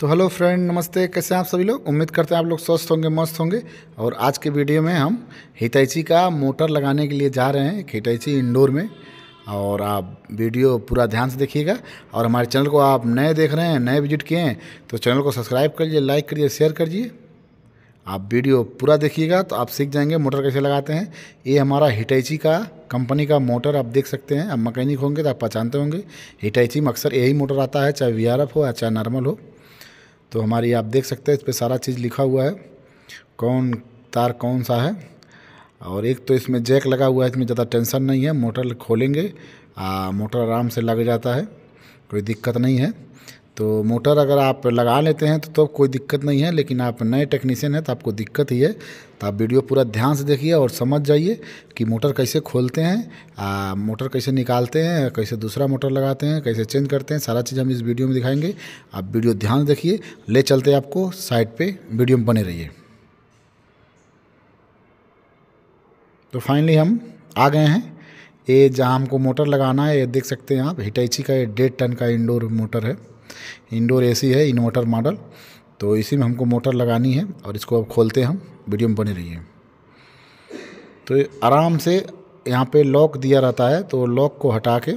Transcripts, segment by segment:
तो hello friend नमस्ते कैसे हैं आप सभी लोग उम्मीद करते हैं आप लोग स्वस्थ होंगे मस्त होंगे और आज के वीडियो में हम हिताइची का मोटर लगाने के लिए जा रहे हैं एक हिताइची इंडोर में और आप वीडियो पूरा ध्यान से देखिएगा और हमारे चैनल को आप नए देख रहे हैं नए विजिट किए हैं तो चैनल को सब्सक्राइब करिए लाइक करिए शेयर करिए आप वीडियो पूरा देखिएगा तो आप सीख जाएंगे मोटर कैसे लगाते हैं ये हमारा हिटैची का कंपनी का मोटर आप देख सकते हैं आप मकैनिक होंगे तो आप पहचानते होंगे हिटैची में अक्सर यही मोटर आता है चाहे वी हो या चाहे नॉर्मल हो तो हमारी आप देख सकते हैं इस पर सारा चीज़ लिखा हुआ है कौन तार कौन सा है और एक तो इसमें जैक लगा हुआ है इसमें ज़्यादा टेंशन नहीं है मोटर खोलेंगे आ, मोटर आराम से लग जाता है कोई दिक्कत नहीं है तो मोटर अगर आप लगा लेते हैं तो तब तो कोई दिक्कत नहीं है लेकिन आप नए टेक्नीशियन हैं तो आपको दिक्कत ही है तो आप वीडियो पूरा ध्यान से देखिए और समझ जाइए कि मोटर कैसे खोलते हैं आ, मोटर कैसे निकालते हैं कैसे दूसरा मोटर लगाते हैं कैसे चेंज करते हैं सारा चीज़ हम इस वीडियो में दिखाएंगे आप वीडियो ध्यान देखिए ले चलते आपको साइड पर वीडियो में बने रहिए तो फाइनली हम आ गए हैं ये जहाँ हमको मोटर लगाना है ये देख सकते हैं आप हिटाइची का ये डेढ़ टन का इंडोर मोटर है इंडोर एसी है इन्वर्टर मॉडल तो इसी में हमको मोटर लगानी है और इसको अब खोलते हैं हम वीडियो में बने रहिए तो आराम से यहाँ पे लॉक दिया रहता है तो लॉक को हटा के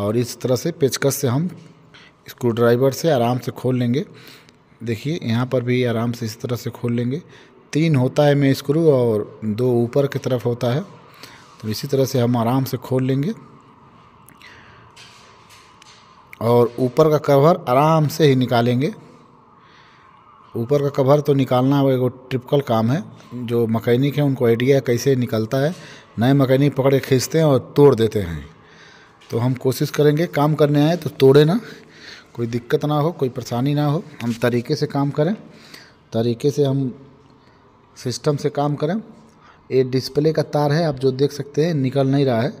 और इस तरह से पेचकस से हम स्क्रू ड्राइवर से आराम से खोल लेंगे देखिए यहाँ पर भी आराम से इस तरह से खोल लेंगे तीन होता है मैं स्क्रू और दो ऊपर की तरफ होता है तो इसी तरह से हम आराम से खोल लेंगे और ऊपर का कवर आराम से ही निकालेंगे ऊपर का कवर तो निकालना एक ट्रिपकल काम है जो मकैनिक है उनको आइडिया है कैसे निकलता है नए मकैनिक पकड़े खींचते हैं और तोड़ देते हैं तो हम कोशिश करेंगे काम करने आए तो तोड़े ना कोई दिक्कत ना हो कोई परेशानी ना हो हम तरीके से काम करें तरीके से हम सिस्टम से काम करें ये डिस्प्ले का तार है आप जो देख सकते हैं निकल नहीं रहा है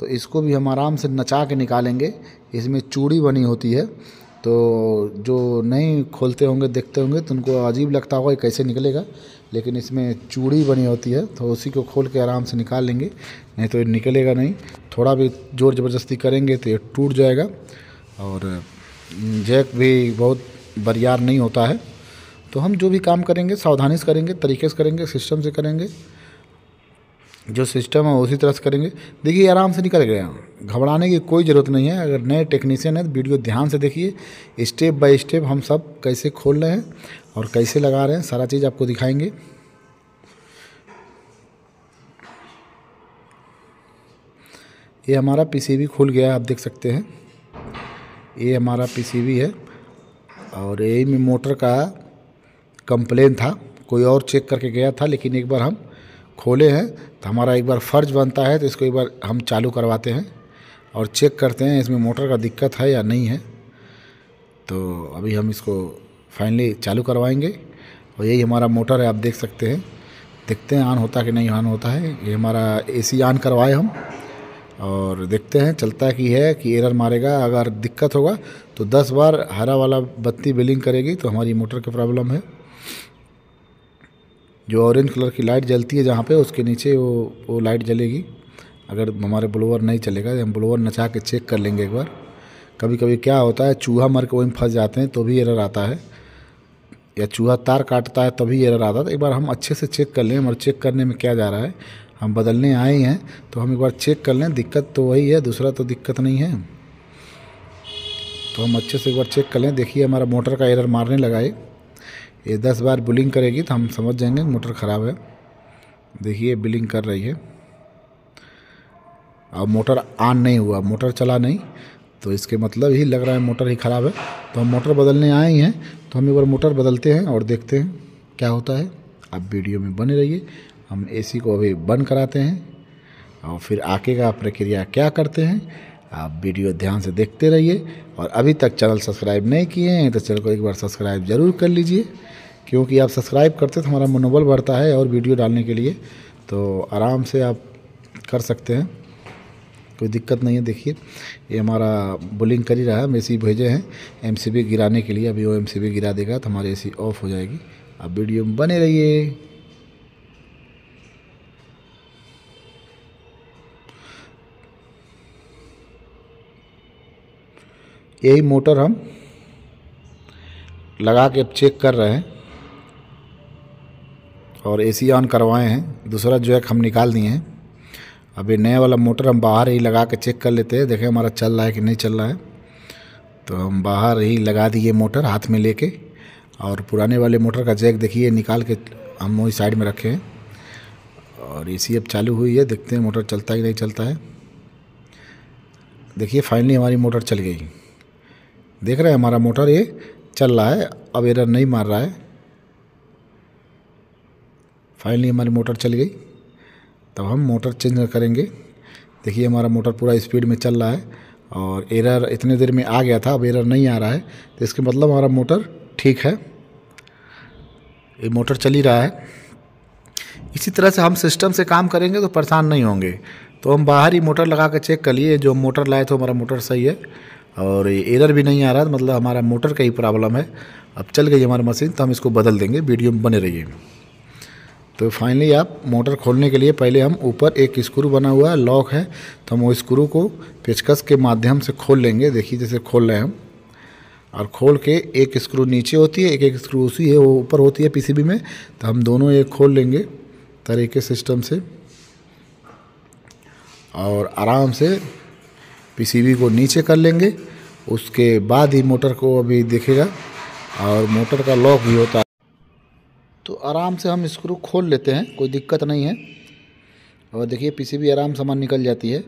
तो इसको भी हम आराम से नचा के निकालेंगे इसमें चूड़ी बनी होती है तो जो नहीं खोलते होंगे देखते होंगे तो उनको अजीब लगता होगा कैसे निकलेगा लेकिन इसमें चूड़ी बनी होती है तो उसी को खोल के आराम से निकाल लेंगे नहीं तो निकलेगा नहीं थोड़ा भी ज़ोर ज़बरदस्ती करेंगे तो ये टूट जाएगा और जैक भी बहुत बरियार नहीं होता है तो हम जो भी काम करेंगे सावधानी से करेंगे तरीके से करेंगे सिस्टम से करेंगे जो सिस्टम है उसी तरह से करेंगे देखिए आराम से निकल गया घबराने की कोई ज़रूरत नहीं है अगर नए टेक्नीशियन है तो वीडियो ध्यान से देखिए स्टेप बाय स्टेप हम सब कैसे खोल रहे हैं और कैसे लगा रहे हैं सारा चीज़ आपको दिखाएंगे ये हमारा पीसीबी खुल गया आप देख सकते हैं ये हमारा पीसीबी है और यही में मोटर का कंप्लेन था कोई और चेक करके गया था लेकिन एक बार हम खोले हैं तो हमारा एक बार फ़र्ज़ बनता है तो इसको एक बार हम चालू करवाते हैं और चेक करते हैं इसमें मोटर का दिक्कत है या नहीं है तो अभी हम इसको फाइनली चालू करवाएंगे और यही हमारा मोटर है आप देख सकते हैं देखते हैं ऑन होता कि नहीं ऑन होता है ये हमारा एसी ऑन करवाए हम और देखते हैं चलता कि है कि एरर मारेगा अगर दिक्कत होगा तो 10 बार हरा वाला बत्ती बिलिंग करेगी तो हमारी मोटर की प्रॉब्लम है जो ऑरेंज कलर की लाइट जलती है जहाँ पे उसके नीचे वो वो लाइट जलेगी अगर हमारे ब्लोअर नहीं चलेगा तो हम ब्लोअर नचा के चेक कर लेंगे एक बार कभी कभी क्या होता है चूहा मर के वहीं फंस जाते हैं तो भी एरर आता है या चूहा तार काटता है तभी तो एरर आता है तो एक बार हम अच्छे से चेक कर लें और चेक करने में क्या जा रहा है हम बदलने आए हैं तो हम एक बार चेक कर लें दिक्कत तो वही है दूसरा तो दिक्कत नहीं है तो हम अच्छे से एक बार चेक कर लें देखिए हमारा मोटर का एरर मारने लगा है ये दस बार बिलिंग करेगी तो हम समझ जाएंगे मोटर ख़राब है देखिए बिलिंग कर रही है अब मोटर ऑन नहीं हुआ मोटर चला नहीं तो इसके मतलब ही लग रहा है मोटर ही ख़राब है तो हम मोटर बदलने आए हैं तो हम एक बार मोटर बदलते हैं और देखते हैं क्या होता है आप वीडियो में बने रहिए हम एसी को अभी बंद कराते हैं और फिर आके का प्रक्रिया क्या करते हैं आप वीडियो ध्यान से देखते रहिए और अभी तक चैनल सब्सक्राइब नहीं किए हैं तो चैनल को एक बार सब्सक्राइब ज़रूर कर लीजिए क्योंकि आप सब्सक्राइब करते तो हमारा मनोबल बढ़ता है और वीडियो डालने के लिए तो आराम से आप कर सकते हैं कोई दिक्कत नहीं है देखिए ये हमारा बोलिंग कर ही रहा है हम ए भेजे हैं एम गिराने के लिए अभी वो एम गिरा देगा तो हमारी ए ऑफ़ हो जाएगी आप वीडियो में बने रहिए यही मोटर हम लगा के अब चेक कर रहे हैं और एसी ऑन करवाए हैं दूसरा जैक हम निकाल दिए हैं अभी नया वाला मोटर हम बाहर ही लगा के चेक कर लेते हैं देखें हमारा चल रहा है कि नहीं चल रहा है तो हम बाहर ही लगा दिए मोटर हाथ में लेके और पुराने वाले मोटर का जैक देखिए निकाल के हम वही साइड में रखे हैं और एसी अब चालू हुई है देखते हैं मोटर चलता है कि नहीं चलता है देखिए फाइनली हमारी मोटर चल गई देख रहे हैं हमारा मोटर ये चल रहा है अब एरर नहीं मार रहा है फाइनली हमारी मोटर चल गई तब हम मोटर चेंज करेंगे देखिए हमारा मोटर पूरा स्पीड में चल रहा है और एरर इतने देर में आ गया था अब एरर नहीं आ रहा है तो इसके मतलब हमारा मोटर ठीक है ये मोटर चल ही रहा है इसी तरह से हम सिस्टम से काम करेंगे तो परेशान नहीं होंगे तो हम बाहर ही मोटर लगा कर चेक कर लिए जो मोटर लाए थे हमारा मोटर सही है और एरर भी नहीं आ रहा मतलब हमारा मोटर का ही प्रॉब्लम है अब चल गई हमारी मशीन तो हम इसको बदल देंगे वीडियो में बने रहिए तो फाइनली आप मोटर खोलने के लिए पहले हम ऊपर एक स्क्रू बना हुआ है लॉक है तो हम वो स्क्रू को पेचकस के माध्यम से खोल लेंगे देखिए जैसे खोल रहे हैं हम और खोल के एक स्क्रू नीचे होती है एक एक स्क्रू उसी है वो ऊपर होती है पीसीबी में तो हम दोनों ये खोल लेंगे तरीके सिस्टम से और आराम से पीसीबी को नीचे कर लेंगे उसके बाद ही मोटर को अभी देखेगा और मोटर का लॉक भी होता है तो आराम से हम स्क्रू खोल लेते हैं कोई दिक्कत नहीं है और देखिए पीसीबी आराम सामान निकल जाती है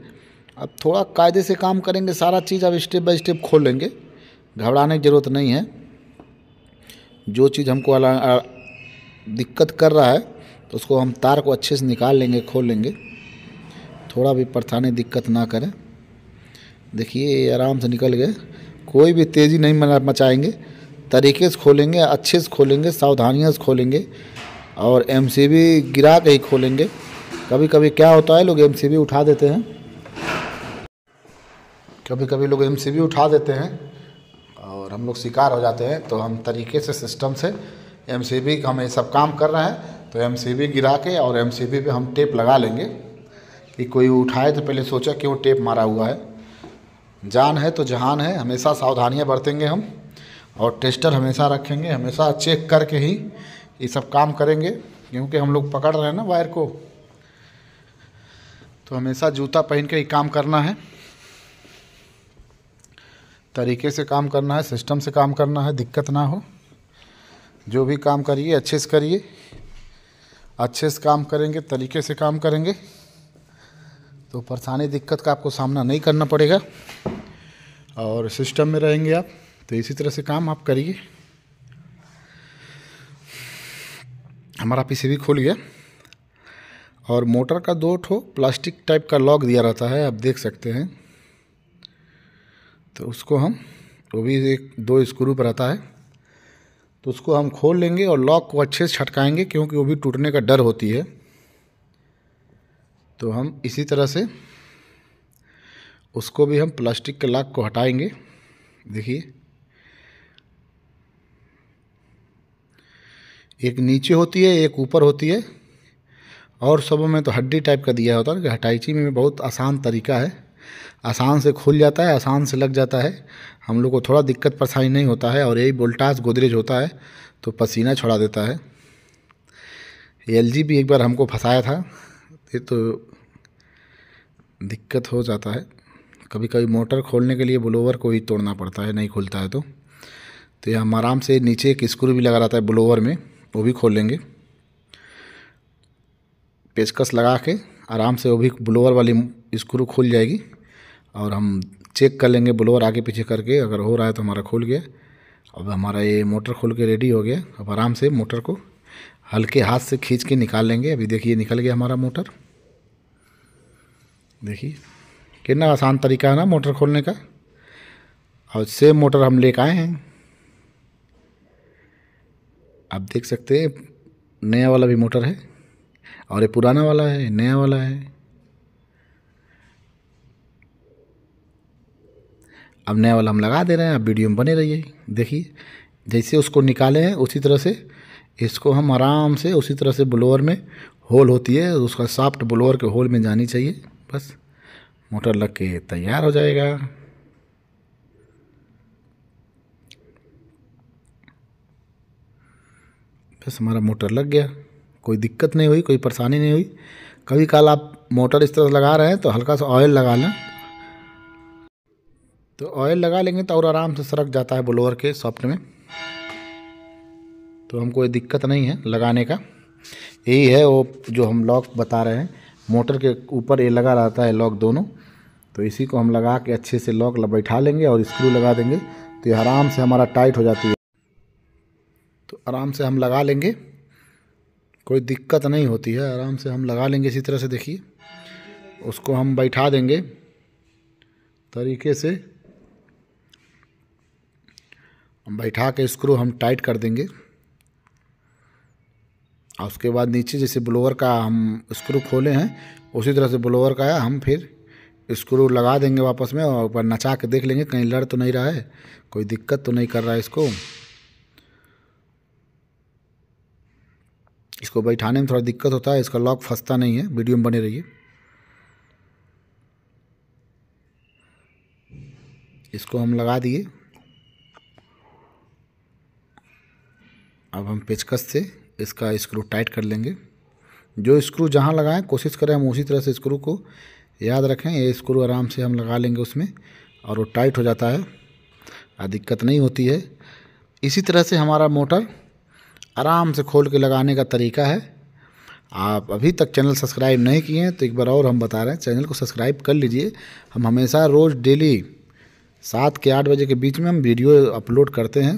अब थोड़ा कायदे से काम करेंगे सारा चीज़ अब स्टेप बाय स्टेप खोल लेंगे घबराने की ज़रूरत नहीं है जो चीज़ हमको दिक्कत कर रहा है तो उसको हम तार को अच्छे से निकाल लेंगे खोल लेंगे थोड़ा भी परेशानी दिक्कत ना करें देखिए आराम से निकल गए कोई भी तेज़ी नहीं मचाएंगे तरीके से खोलेंगे अच्छे से खोलेंगे सावधानियाँ से खोलेंगे और एम गिरा के ही खोलेंगे कभी कभी क्या होता है लोग एम उठा देते हैं कभी कभी लोग एम उठा देते हैं और हम लोग शिकार हो जाते हैं तो हम तरीके से सिस्टम से एम हम ये सब काम कर रहे हैं तो एम गिरा के और एम पे हम टेप लगा लेंगे कि कोई उठाए तो पहले सोचा कि वो टेप मारा हुआ है जान है तो जहान है हमेशा सावधानियाँ बरतेंगे हम और टेस्टर हमेशा रखेंगे हमेशा चेक करके ही ये सब काम करेंगे क्योंकि हम लोग पकड़ रहे हैं ना वायर को तो हमेशा जूता पहन के ही काम करना है तरीके से काम करना है सिस्टम से काम करना है दिक्कत ना हो जो भी काम करिए अच्छे से करिए अच्छे से काम करेंगे तरीके से काम करेंगे तो परेशानी दिक्कत का आपको सामना नहीं करना पड़ेगा और सिस्टम में रहेंगे आप तो इसी तरह से काम आप करिए हमारा पी भी खुल गया और मोटर का दो ठो प्लास्टिक टाइप का लॉक दिया रहता है आप देख सकते हैं तो उसको हम वो भी एक दो स्क्रू पर रहता है तो उसको हम खोल लेंगे और लॉक को अच्छे से छटकाएंगे क्योंकि वो भी टूटने का डर होती है तो हम इसी तरह से उसको भी हम प्लास्टिक के लाख को हटाएंगे देखिए एक नीचे होती है एक ऊपर होती है और सबों में तो हड्डी टाइप का दिया होता है कि हटाईची में बहुत आसान तरीका है आसान से खुल जाता है आसान से लग जाता है हम लोग को थोड़ा दिक्कत परेशानी नहीं होता है और यही बोल्टास गोदरेज होता है तो पसीना छोड़ा देता है एल भी एक बार हमको फंसाया था ये तो दिक्कत हो जाता है कभी कभी मोटर खोलने के लिए ब्लोवर को ही तोड़ना पड़ता है नहीं खुलता है तो तो ये हम आराम से नीचे एक स्क्रू भी लगा रहता है ब्लोवर में वो भी खोल लेंगे पेचकस लगा के आराम से वो भी ब्लोवर वाली स्क्रू खुल जाएगी और हम चेक कर लेंगे ब्लोवर आगे पीछे करके अगर हो रहा है तो हमारा खुल गया अब हमारा ये मोटर खोल के रेडी हो गया अब आराम से मोटर को हल्के हाथ से खींच के निकाल लेंगे अभी देखिए निकल गया हमारा मोटर देखिए कितना आसान तरीका है ना मोटर खोलने का और सेम मोटर हम लेकर आए हैं आप देख सकते हैं नया वाला भी मोटर है और ये पुराना वाला है नया वाला है अब नया वाला हम लगा दे रहे हैं आप वीडियो में बने रहिए देखिए जैसे उसको निकाले हैं उसी तरह से इसको हम आराम से उसी तरह से ब्लोअर में होल होती है उसका साफ्ट ब्लोअर के होल में जानी चाहिए बस मोटर लग के तैयार हो जाएगा बस हमारा मोटर लग गया कोई दिक्कत नहीं हुई कोई परेशानी नहीं हुई कभी काल आप मोटर इस तरह लगा रहे हैं तो हल्का सा ऑयल लगा लें तो ऑयल लगा लेंगे तो और आराम से सरक जाता है ब्लोअर के सॉफ्ट में तो हमको कोई दिक्कत नहीं है लगाने का यही है वो जो हम लॉक बता रहे हैं मोटर के ऊपर ये लगा रहता है लॉक दोनों तो इसी को हम लगा के अच्छे से लॉक बैठा लेंगे और स्क्रू लगा देंगे तो ये आराम से हमारा टाइट हो जाती है तो आराम से हम लगा लेंगे कोई दिक्कत नहीं होती है आराम से हम लगा लेंगे इसी तरह से देखिए उसको हम बैठा देंगे तरीके से बैठा के स्क्रू हम टाइट कर देंगे और उसके बाद नीचे जैसे ब्लोअर का हम स्क्रू खोले हैं उसी तरह से ब्लोअर का हम फिर स्क्रू लगा देंगे वापस में और ऊपर नचा के देख लेंगे कहीं लड़ तो नहीं रहा है कोई दिक्कत तो नहीं कर रहा है इसको इसको बैठाने में थोड़ा दिक्कत होता है इसका लॉक फंसता नहीं है वीडियो में बने रहिए इसको हम लगा दिए अब हम पेचकस से इसका स्क्रू टाइट कर लेंगे जो स्क्रू जहाँ लगाएं कोशिश करें हम उसी तरह से स्क्रू को याद रखें ये स्क्रू आराम से हम लगा लेंगे उसमें और वो टाइट हो जाता है आ दिक्कत नहीं होती है इसी तरह से हमारा मोटर आराम से खोल के लगाने का तरीका है आप अभी तक चैनल सब्सक्राइब नहीं किए हैं तो एक बार और हम बता रहे हैं चैनल को सब्सक्राइब कर लीजिए हम हमेशा रोज़ डेली सात के आठ बजे के बीच में हम वीडियो अपलोड करते हैं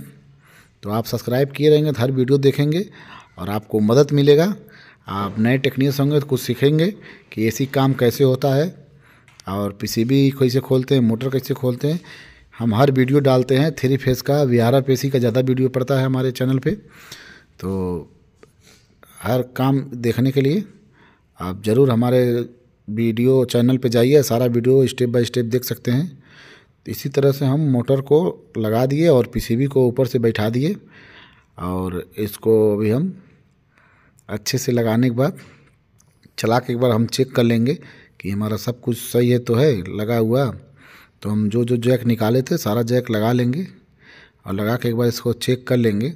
तो आप सब्सक्राइब किए रहेंगे तो हर वीडियो देखेंगे और आपको मदद मिलेगा आप नए टेक्नीस होंगे तो कुछ सीखेंगे कि ऐसी काम कैसे होता है और पीसीबी कैसे खोलते हैं मोटर कैसे खोलते हैं हम हर वीडियो डालते हैं थ्री फेस का विहारा पेशी का ज़्यादा वीडियो पड़ता है हमारे चैनल पे तो हर काम देखने के लिए आप ज़रूर हमारे वीडियो चैनल पे जाइए सारा वीडियो स्टेप बाय स्टेप देख सकते हैं इसी तरह से हम मोटर को लगा दिए और पी को ऊपर से बैठा दिए और इसको अभी हम अच्छे से लगाने के बाद चला के एक बार हम चेक कर लेंगे कि हमारा सब कुछ सही है तो है लगा हुआ तो हम जो जो जैक निकाले थे सारा जैक लगा लेंगे और लगा के एक बार इसको चेक कर लेंगे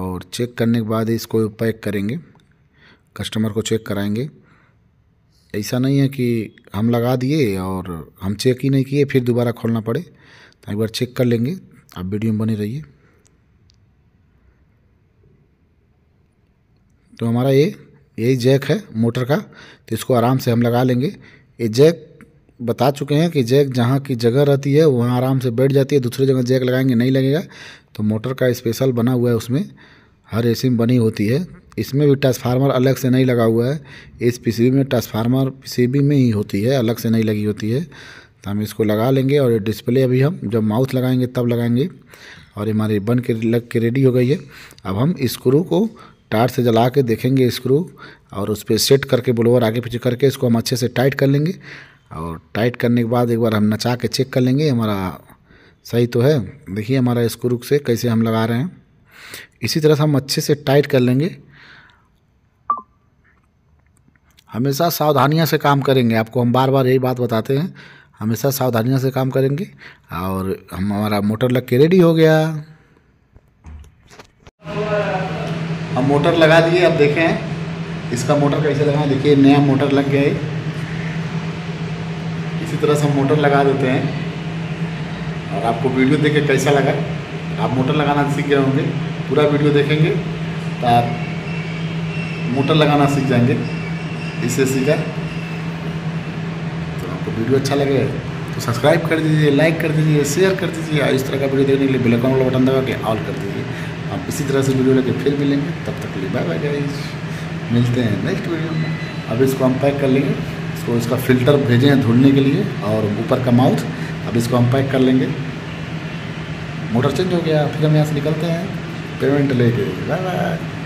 और चेक करने के बाद इसको पैक करेंगे कस्टमर को चेक कराएंगे ऐसा नहीं है कि हम लगा दिए और हम चेक ही नहीं किए फिर दोबारा खोलना पड़े तो एक बार चेक कर लेंगे आप वीडियो में बने रहिए तो हमारा ये यही जैक है मोटर का तो इसको आराम से हम लगा लेंगे ये जैक बता चुके हैं कि जैक जहाँ की जगह रहती है वहाँ आराम से बैठ जाती है दूसरी जगह जैक लगाएंगे नहीं लगेगा तो मोटर का स्पेशल बना हुआ है उसमें हर ए में बनी होती है इसमें भी ट्रांसफार्मर अलग से नहीं लगा हुआ है इस पीसीबी में ट्रांसफार्मर पीसीबी में ही होती है अलग से नहीं लगी होती है तो हम इसको लगा लेंगे और ये डिस्प्ले अभी हम जब माउथ लगाएंगे तब लगाएंगे और ये हमारी बन के लग के रेडी हो गई है अब हम स्क्रू को टायर से जला के देखेंगे स्क्रू और उस पर सेट करके ब्लोअर आगे पीछे करके इसको हम अच्छे से टाइट कर लेंगे और टाइट करने के बाद एक बार हम नचा के चेक कर लेंगे हमारा सही तो है देखिए हमारा स्क्रू से कैसे हम लगा रहे हैं इसी तरह से हम अच्छे से टाइट कर लेंगे हमेशा सावधानियाँ से काम करेंगे आपको हम बार बार यही बात बताते हैं हमेशा सावधानियाँ से काम करेंगे और हम हमारा मोटर लग के रेडी हो गया मोटर लगा दिए अब देखें इसका मोटर कैसे लगाए देखिए नया मोटर लग गया है इसी तरह से हम मोटर लगा देते हैं और आपको वीडियो देख के कैसा लगा आप मोटर लगाना सीख गए होंगे पूरा वीडियो देखेंगे तो आप मोटर लगाना सीख जाएंगे इससे सीखा तो आपको वीडियो अच्छा लगेगा सब्सक्राइब तो कर दीजिए लाइक कर दीजिए शेयर कर दीजिए और इस तरह का वीडियो देखने के लिए बेलकॉन वाला बटन दबा के ऑल कर दीजिए आप इसी तरह से वीडियो लेके फिर मिलेंगे तब तक के लिए बाय बाय गाइज मिलते हैं नेक्स्ट वीडियो में अब इसको हम पैक कर लेंगे इसको इसका फिल्टर भेजे हैं धुलने के लिए और ऊपर का माउथ अब इसको हम पैक कर लेंगे मोटर चेंज हो गया फिर हम यहाँ से निकलते हैं पेमेंट लेके बाय बाय